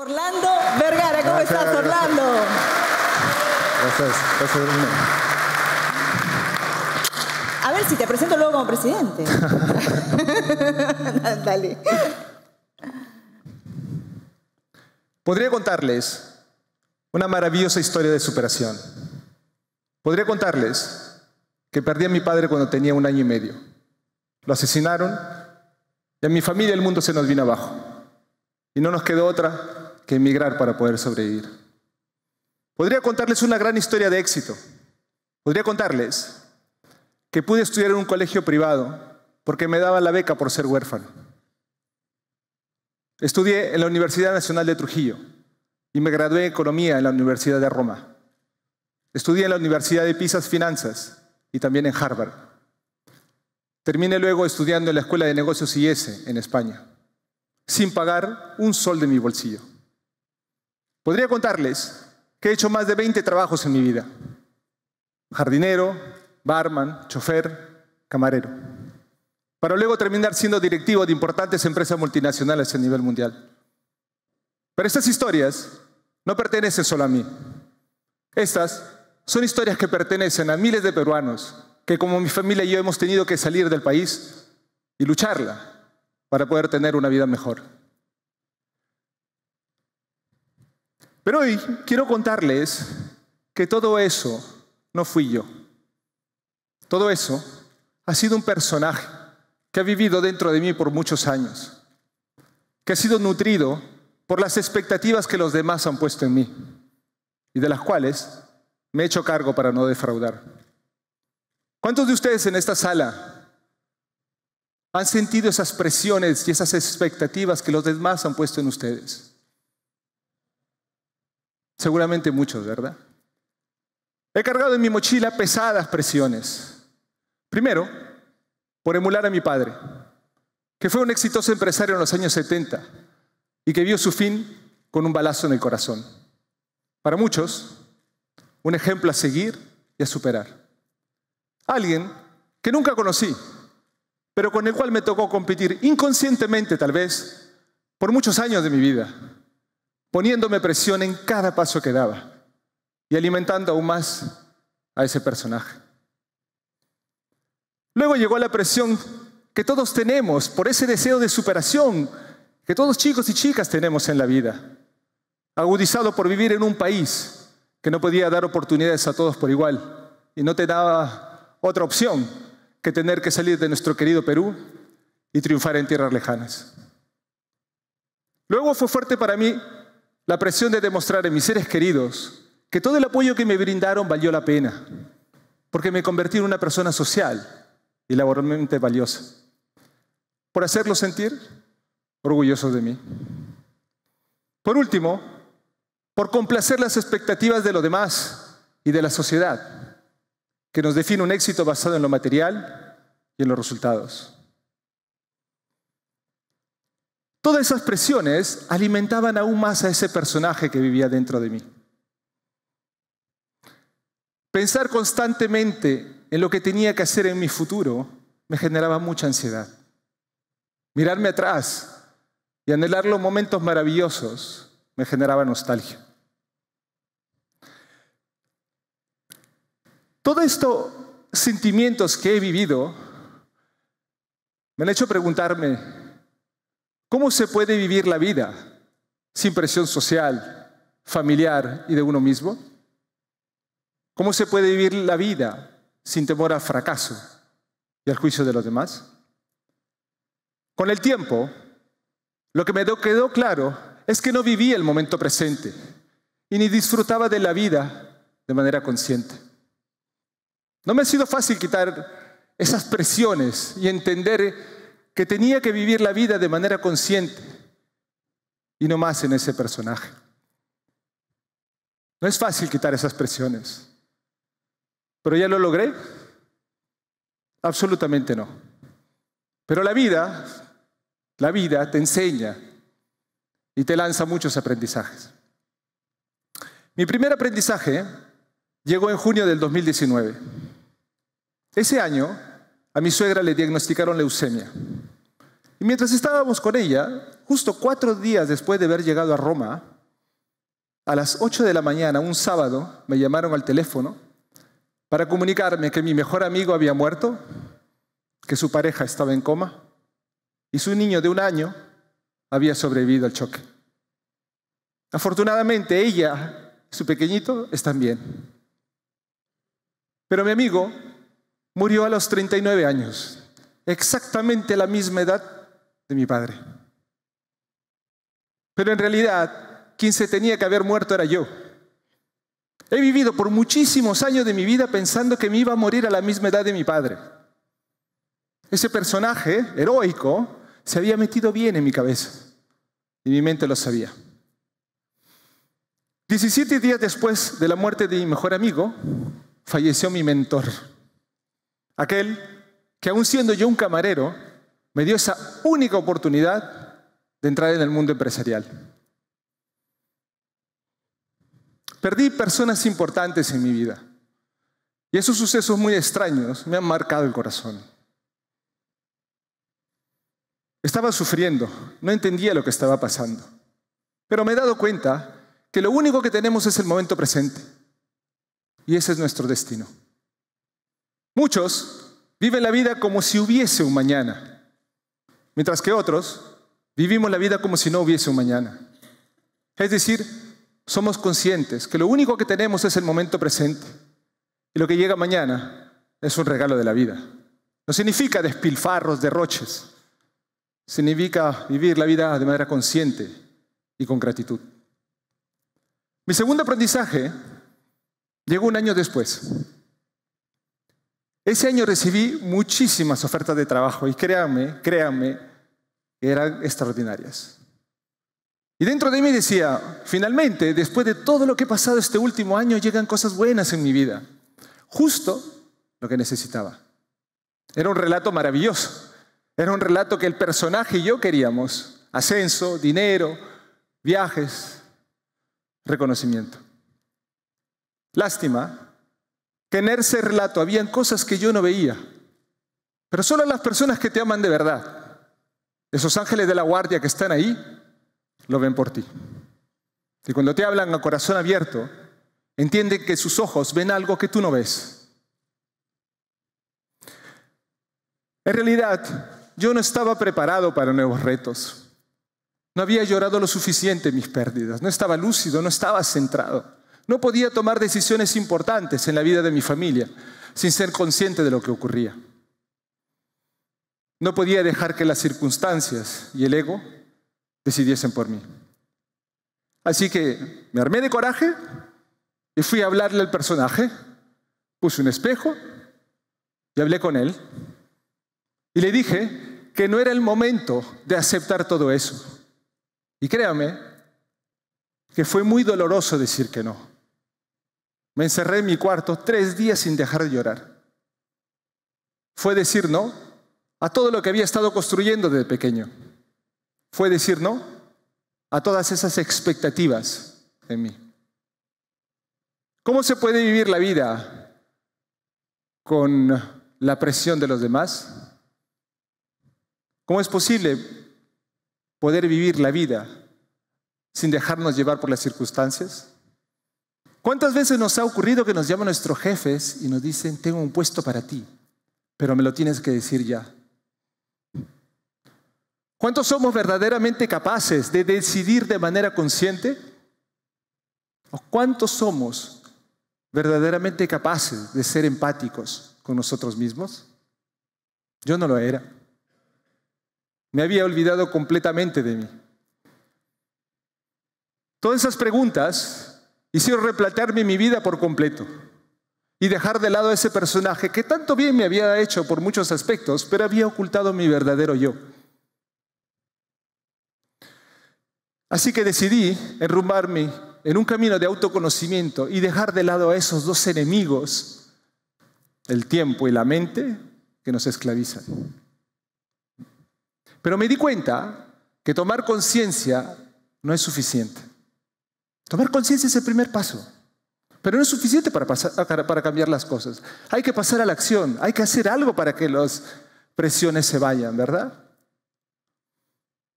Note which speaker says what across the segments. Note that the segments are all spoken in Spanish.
Speaker 1: Orlando Vergara, ¿cómo estás, Orlando? A ver si te presento luego como presidente. Dale. Podría contarles una maravillosa historia de superación. Podría contarles que perdí a mi padre cuando tenía un año y medio. Lo asesinaron y a mi familia el mundo se nos vino abajo. Y no nos quedó otra que emigrar para poder sobrevivir. Podría contarles una gran historia de éxito. Podría contarles que pude estudiar en un colegio privado porque me daba la beca por ser huérfano. Estudié en la Universidad Nacional de Trujillo y me gradué en Economía en la Universidad de Roma. Estudié en la Universidad de Pisas Finanzas y también en Harvard. Terminé luego estudiando en la Escuela de Negocios IS e en España, sin pagar un sol de mi bolsillo. Podría contarles que he hecho más de 20 trabajos en mi vida. Jardinero, barman, chofer, camarero. Para luego terminar siendo directivo de importantes empresas multinacionales a nivel mundial. Pero estas historias no pertenecen solo a mí. Estas son historias que pertenecen a miles de peruanos que como mi familia y yo hemos tenido que salir del país y lucharla para poder tener una vida mejor. Pero hoy quiero contarles que todo eso no fui yo. Todo eso ha sido un personaje que ha vivido dentro de mí por muchos años, que ha sido nutrido por las expectativas que los demás han puesto en mí y de las cuales me he hecho cargo para no defraudar. ¿Cuántos de ustedes en esta sala han sentido esas presiones y esas expectativas que los demás han puesto en ustedes? Seguramente muchos, ¿verdad? He cargado en mi mochila pesadas presiones. Primero, por emular a mi padre, que fue un exitoso empresario en los años 70 y que vio su fin con un balazo en el corazón. Para muchos, un ejemplo a seguir y a superar. Alguien que nunca conocí, pero con el cual me tocó competir inconscientemente tal vez por muchos años de mi vida poniéndome presión en cada paso que daba y alimentando aún más a ese personaje. Luego llegó la presión que todos tenemos por ese deseo de superación que todos chicos y chicas tenemos en la vida, agudizado por vivir en un país que no podía dar oportunidades a todos por igual y no te daba otra opción que tener que salir de nuestro querido Perú y triunfar en tierras lejanas. Luego fue fuerte para mí la presión de demostrar a mis seres queridos que todo el apoyo que me brindaron valió la pena, porque me convertí en una persona social y laboralmente valiosa, por hacerlos sentir orgullosos de mí. Por último, por complacer las expectativas de los demás y de la sociedad, que nos define un éxito basado en lo material y en los resultados. Todas esas presiones alimentaban aún más a ese personaje que vivía dentro de mí. Pensar constantemente en lo que tenía que hacer en mi futuro me generaba mucha ansiedad. Mirarme atrás y anhelar los momentos maravillosos me generaba nostalgia. Todos estos sentimientos que he vivido me han hecho preguntarme, ¿Cómo se puede vivir la vida sin presión social, familiar y de uno mismo? ¿Cómo se puede vivir la vida sin temor al fracaso y al juicio de los demás? Con el tiempo, lo que me quedó claro es que no vivía el momento presente y ni disfrutaba de la vida de manera consciente. No me ha sido fácil quitar esas presiones y entender que tenía que vivir la vida de manera consciente y no más en ese personaje. No es fácil quitar esas presiones, pero ya lo logré. Absolutamente no. Pero la vida, la vida te enseña y te lanza muchos aprendizajes. Mi primer aprendizaje llegó en junio del 2019. Ese año a mi suegra le diagnosticaron leucemia. Y mientras estábamos con ella, justo cuatro días después de haber llegado a Roma, a las ocho de la mañana, un sábado, me llamaron al teléfono para comunicarme que mi mejor amigo había muerto, que su pareja estaba en coma y su niño de un año había sobrevivido al choque. Afortunadamente ella, y su pequeñito, están bien. Pero mi amigo murió a los 39 años, exactamente la misma edad de mi padre. Pero en realidad, quien se tenía que haber muerto era yo. He vivido por muchísimos años de mi vida pensando que me iba a morir a la misma edad de mi padre. Ese personaje heroico se había metido bien en mi cabeza y mi mente lo sabía. 17 días después de la muerte de mi mejor amigo, falleció mi mentor, aquel que aún siendo yo un camarero, me dio esa única oportunidad de entrar en el mundo empresarial. Perdí personas importantes en mi vida. Y esos sucesos muy extraños me han marcado el corazón. Estaba sufriendo, no entendía lo que estaba pasando. Pero me he dado cuenta que lo único que tenemos es el momento presente. Y ese es nuestro destino. Muchos viven la vida como si hubiese un mañana mientras que otros vivimos la vida como si no hubiese un mañana. Es decir, somos conscientes que lo único que tenemos es el momento presente y lo que llega mañana es un regalo de la vida. No significa despilfarros, derroches, significa vivir la vida de manera consciente y con gratitud. Mi segundo aprendizaje llegó un año después. Ese año recibí muchísimas ofertas de trabajo y créanme, créanme, eran extraordinarias. Y dentro de mí decía, finalmente, después de todo lo que he pasado este último año, llegan cosas buenas en mi vida. Justo lo que necesitaba. Era un relato maravilloso. Era un relato que el personaje y yo queríamos. Ascenso, dinero, viajes, reconocimiento. Lástima que en ese relato habían cosas que yo no veía, pero solo las personas que te aman de verdad, esos ángeles de la guardia que están ahí, lo ven por ti. Y cuando te hablan a corazón abierto, entienden que sus ojos ven algo que tú no ves. En realidad, yo no estaba preparado para nuevos retos. No había llorado lo suficiente mis pérdidas, no estaba lúcido, no estaba centrado. No podía tomar decisiones importantes en la vida de mi familia sin ser consciente de lo que ocurría. No podía dejar que las circunstancias y el ego decidiesen por mí. Así que me armé de coraje y fui a hablarle al personaje. Puse un espejo y hablé con él. Y le dije que no era el momento de aceptar todo eso. Y créame que fue muy doloroso decir que no. Me encerré en mi cuarto tres días sin dejar de llorar. Fue decir no a todo lo que había estado construyendo desde pequeño. Fue decir no a todas esas expectativas en mí. ¿Cómo se puede vivir la vida con la presión de los demás? ¿Cómo es posible poder vivir la vida sin dejarnos llevar por las circunstancias? ¿Cuántas veces nos ha ocurrido que nos llaman nuestros jefes y nos dicen, tengo un puesto para ti, pero me lo tienes que decir ya? ¿Cuántos somos verdaderamente capaces de decidir de manera consciente? ¿O cuántos somos verdaderamente capaces de ser empáticos con nosotros mismos? Yo no lo era. Me había olvidado completamente de mí. Todas esas preguntas Hicieron replantearme mi vida por completo y dejar de lado a ese personaje que tanto bien me había hecho por muchos aspectos, pero había ocultado mi verdadero yo. Así que decidí enrumbarme en un camino de autoconocimiento y dejar de lado a esos dos enemigos, el tiempo y la mente, que nos esclavizan. Pero me di cuenta que tomar conciencia no es suficiente. Tomar conciencia es el primer paso. Pero no es suficiente para, para, cambiar las cosas. Hay que pasar a la acción, hay que hacer algo para que las presiones se vayan, ¿verdad?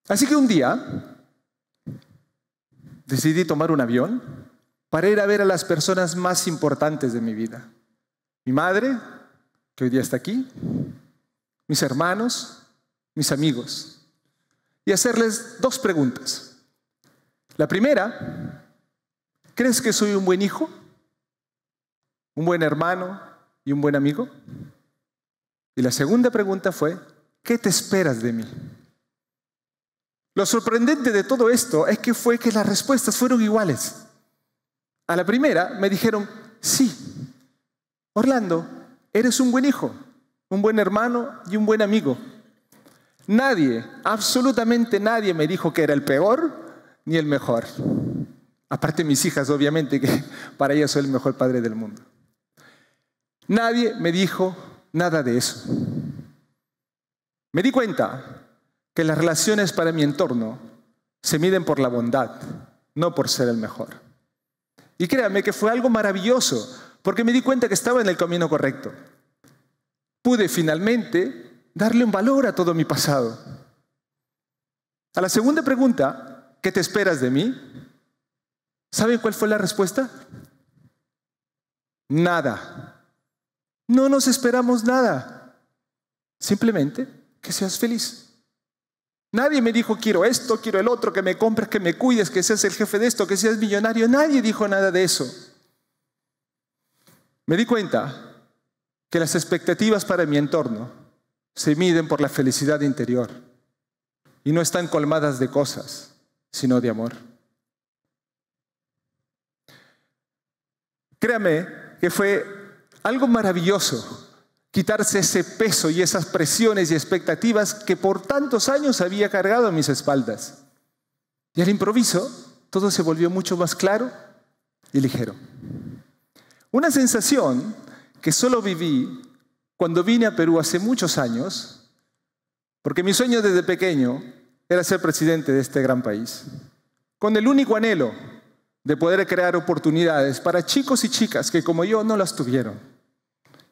Speaker 1: Así que un día decidí tomar un avión para ir a ver a las personas más importantes de mi vida. Mi madre, que hoy día está aquí, mis hermanos, mis amigos, y hacerles dos preguntas. La primera ¿Crees que soy un buen hijo? ¿Un buen hermano y un buen amigo? Y la segunda pregunta fue, ¿qué te esperas de mí? Lo sorprendente de todo esto es que fue que las respuestas fueron iguales. A la primera me dijeron, sí, Orlando, eres un buen hijo, un buen hermano y un buen amigo. Nadie, absolutamente nadie me dijo que era el peor ni el mejor. Aparte mis hijas, obviamente, que para ellas soy el mejor padre del mundo. Nadie me dijo nada de eso. Me di cuenta que las relaciones para mi entorno se miden por la bondad, no por ser el mejor. Y créanme que fue algo maravilloso, porque me di cuenta que estaba en el camino correcto. Pude finalmente darle un valor a todo mi pasado. A la segunda pregunta, ¿qué te esperas de mí? ¿Saben cuál fue la respuesta? Nada. No nos esperamos nada. Simplemente que seas feliz. Nadie me dijo quiero esto, quiero el otro, que me compres, que me cuides, que seas el jefe de esto, que seas millonario. Nadie dijo nada de eso. Me di cuenta que las expectativas para mi entorno se miden por la felicidad interior y no están colmadas de cosas, sino de amor. Créame que fue algo maravilloso quitarse ese peso y esas presiones y expectativas que por tantos años había cargado a mis espaldas. Y al improviso, todo se volvió mucho más claro y ligero. Una sensación que solo viví cuando vine a Perú hace muchos años, porque mi sueño desde pequeño era ser presidente de este gran país, con el único anhelo de poder crear oportunidades para chicos y chicas que como yo no las tuvieron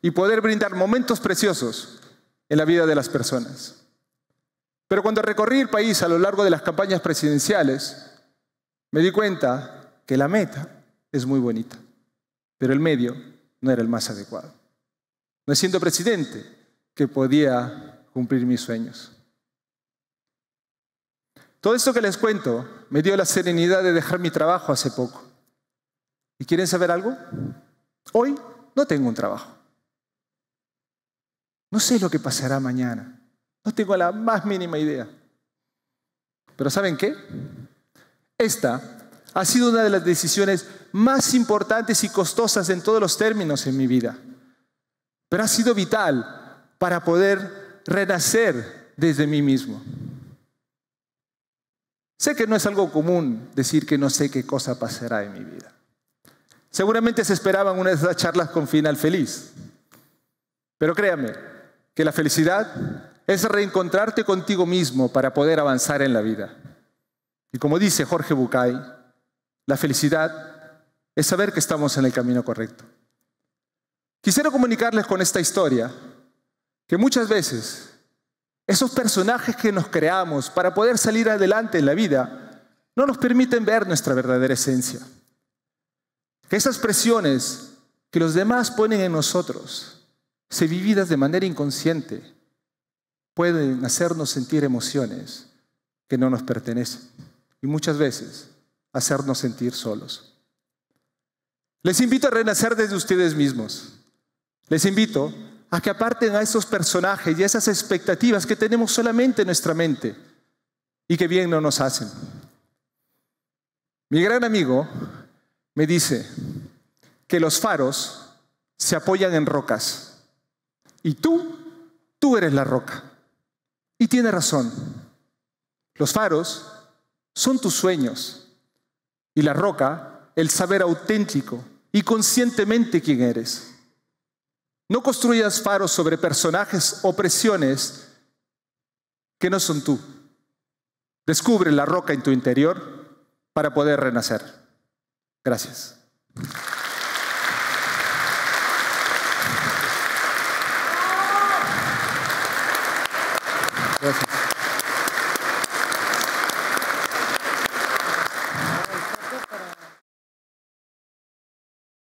Speaker 1: y poder brindar momentos preciosos en la vida de las personas. Pero cuando recorrí el país a lo largo de las campañas presidenciales, me di cuenta que la meta es muy bonita, pero el medio no era el más adecuado. No siendo presidente que podía cumplir mis sueños. Todo esto que les cuento me dio la serenidad de dejar mi trabajo hace poco. ¿Y quieren saber algo? Hoy no tengo un trabajo. No sé lo que pasará mañana. No tengo la más mínima idea. Pero ¿saben qué? Esta ha sido una de las decisiones más importantes y costosas en todos los términos en mi vida. Pero ha sido vital para poder renacer desde mí mismo. Sé que no es algo común decir que no sé qué cosa pasará en mi vida. Seguramente se esperaban una de esas charlas con final feliz. Pero créame, que la felicidad es reencontrarte contigo mismo para poder avanzar en la vida. Y como dice Jorge Bucay, la felicidad es saber que estamos en el camino correcto. Quisiera comunicarles con esta historia que muchas veces esos personajes que nos creamos para poder salir adelante en la vida no nos permiten ver nuestra verdadera esencia. Que esas presiones que los demás ponen en nosotros, se vividas de manera inconsciente, pueden hacernos sentir emociones que no nos pertenecen y muchas veces hacernos sentir solos. Les invito a renacer desde ustedes mismos. Les invito a que aparten a esos personajes y a esas expectativas que tenemos solamente en nuestra mente y que bien no nos hacen. Mi gran amigo me dice que los faros se apoyan en rocas y tú, tú eres la roca. Y tiene razón. Los faros son tus sueños y la roca el saber auténtico y conscientemente quién eres. No construyas faros sobre personajes o presiones que no son tú. Descubre la roca en tu interior para poder renacer. Gracias. Gracias.